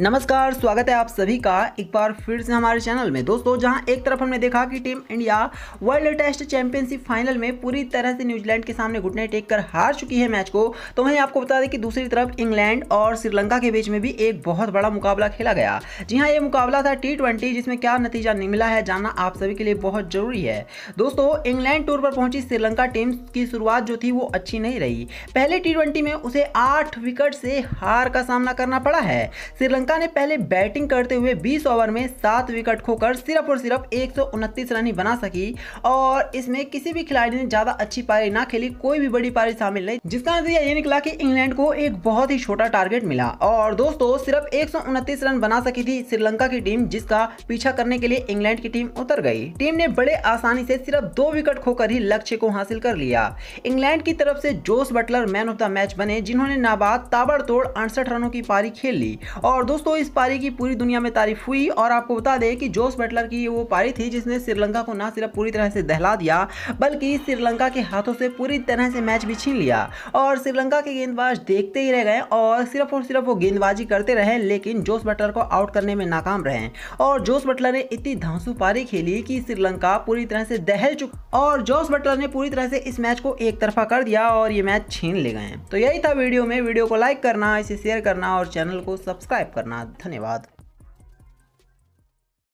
नमस्कार स्वागत है आप सभी का एक बार फिर से हमारे चैनल में दोस्तों जहां एक तरफ हमने देखा कि team India world test championship final में पूरी तरह से न्यूजीलैंड के सामने घुटने टेक कर हार चुकी है मैच को तो वहीं आपको बता दें कि दूसरी तरफ इंग्लैंड और श्रीलंका के बीच में भी एक बहुत बड़ा मुकाबला खेला गया जी हाँ ये मुकाबला था टी जिसमें क्या नतीजा मिला है जानना आप सभी के लिए बहुत जरूरी है दोस्तों इंग्लैंड टूर पर पहुंची श्रीलंका टीम की शुरुआत जो थी वो अच्छी नहीं रही पहले टी में उसे आठ विकेट से हार का सामना करना पड़ा है श्रीलंका श्रीलंका ने पहले बैटिंग करते हुए 20 ओवर में सात विकेट खोकर सिर्फ और सिर्फ एक रन ही बना सकी और इसमें किसी भी खिलाड़ी ने ज़्यादा अच्छी पारी ना खेली कोई भी बड़ी पारी शामिल नहीं जिसका नतीजा ये निकला कि इंग्लैंड को एक बहुत ही छोटा टारगेट मिला और दोस्तों सिर्फ एक रन बना सकी थी श्रीलंका की टीम जिसका पीछा करने के लिए इंग्लैंड की टीम उतर गई टीम ने बड़े आसानी से सिर्फ दो विकेट खोकर ही लक्ष्य को हासिल कर लिया इंग्लैंड की तरफ से Jos Buttler man of the match बने जिन्होंने नाबाद ताबड़तोड़ अड़सठ रनों की पारी खेल ली और दोस्तों इस पारी की पूरी दुनिया में तारीफ हुई और आपको बता दें कि जोस बटलर की वो पारी थी जिसने श्रीलंका को ना सिर्फ पूरी तरह से दहला दिया बल्कि श्रीलंका के हाथों से पूरी तरह से मैच भी छीन लिया और श्रीलंका के गेंदबाज देखते ही रह गए और सिर्फ और सिर्फ वो गेंदबाजी करते रहे लेकिन जोस बटलर को आउट करने में नाकाम रहे और जोस बटलर ने इतनी धांसू पारी खेली कि श्रीलंका पूरी तरह से दहल चुका और जोस बटलर ने पूरी तरह से इस मैच को एक तरफा कर दिया और ये मैच छीन ले गए तो यही था वीडियो में वीडियो को लाइक करना इसे शेयर करना और चैनल को सब्सक्राइब करना करना धन्यवाद